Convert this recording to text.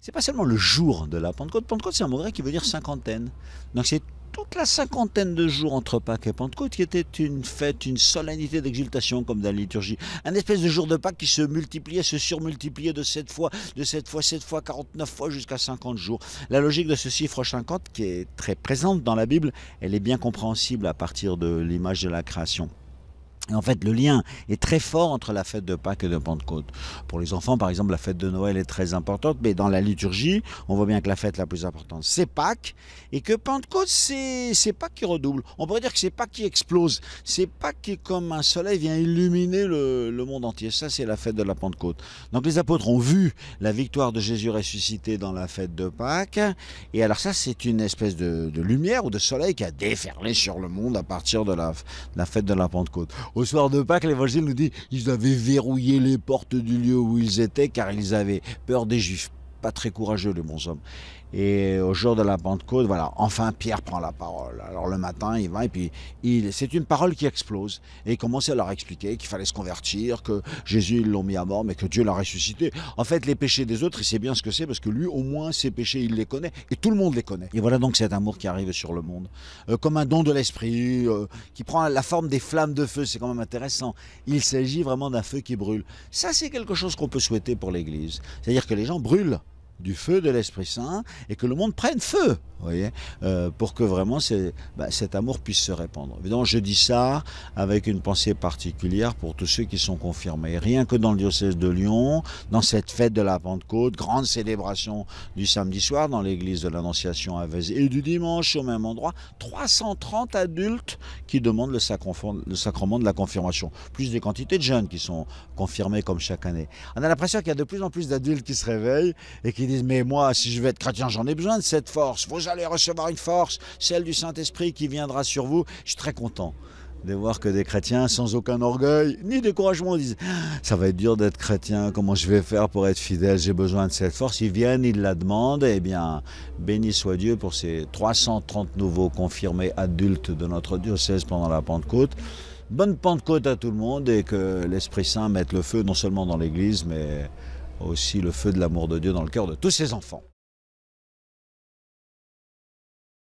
c'est pas seulement le jour de la Pentecôte. Pentecôte, c'est un mot grec qui veut dire cinquantaine. Donc c'est toute la cinquantaine de jours entre Pâques et Pentecôte qui était une fête, une solennité d'exultation comme dans la liturgie. Un espèce de jour de Pâques qui se multipliait, se surmultipliait de 7 fois, de 7 fois, 7 fois, 49 fois jusqu'à 50 jours. La logique de ce chiffre 50 qui est très présente dans la Bible, elle est bien compréhensible à partir de l'image de la création. En fait, le lien est très fort entre la fête de Pâques et de Pentecôte. Pour les enfants, par exemple, la fête de Noël est très importante, mais dans la liturgie, on voit bien que la fête la plus importante, c'est Pâques, et que Pentecôte, c'est Pâques qui redouble. On pourrait dire que c'est Pâques qui explose, c'est Pâques qui, comme un soleil, vient illuminer le, le monde entier. Ça, c'est la fête de la Pentecôte. Donc les apôtres ont vu la victoire de Jésus ressuscité dans la fête de Pâques, et alors ça, c'est une espèce de, lumière ou de soleil qui a déferlé sur le monde à partir de la, de la fête de la Pentecôte. Au soir de Pâques, l'Évangile nous dit ils avaient verrouillé les portes du lieu où ils étaient car ils avaient peur des Juifs. Pas très courageux, les bons hommes. Et au jour de la Pentecôte, voilà, enfin Pierre prend la parole. Alors le matin, il va et puis il, c'est une parole qui explose. Et il commence à leur expliquer qu'il fallait se convertir, que Jésus, ils l'ont mis à mort, mais que Dieu l'a ressuscité. En fait, les péchés des autres, il sait bien ce que c'est parce que lui, au moins, ses péchés, il les connaît. Et tout le monde les connaît. Et voilà donc cet amour qui arrive sur le monde. Euh, comme un don de l'esprit euh, qui prend la forme des flammes de feu. C'est quand même intéressant. Il s'agit vraiment d'un feu qui brûle. Ça, c'est quelque chose qu'on peut souhaiter pour l'Église. C'est-à-dire que les gens brûlent du feu de l'Esprit Saint et que le monde prenne feu, voyez, euh, pour que vraiment bah, cet amour puisse se répandre. Évidemment, je dis ça avec une pensée particulière pour tous ceux qui sont confirmés. Rien que dans le diocèse de Lyon, dans cette fête de la Pentecôte, grande célébration du samedi soir dans l'église de l'Annonciation à Vez et du dimanche au même endroit, 330 adultes qui demandent le le sacrement de la confirmation, plus des quantités de jeunes qui sont confirmés comme chaque année. On a l'impression qu'il y a de plus en plus d'adultes qui se réveillent et qui mais moi, si je veux être chrétien, j'en ai besoin de cette force. Vous allez recevoir une force, celle du Saint-Esprit qui viendra sur vous. Je suis très content de voir que des chrétiens sans aucun orgueil ni découragement disent ah, ça va être dur d'être chrétien comment je vais faire pour être fidèle j'ai besoin de cette force ils viennent ils la demandent eh bien béni soit Dieu pour ces 330 nouveaux confirmés adultes de notre diocèse pendant la Pentecôte bonne Pentecôte à tout le monde et que l'Esprit Saint mette le feu non seulement dans l'église mais aussi le feu de l'amour de Dieu dans le cœur de tous ses enfants.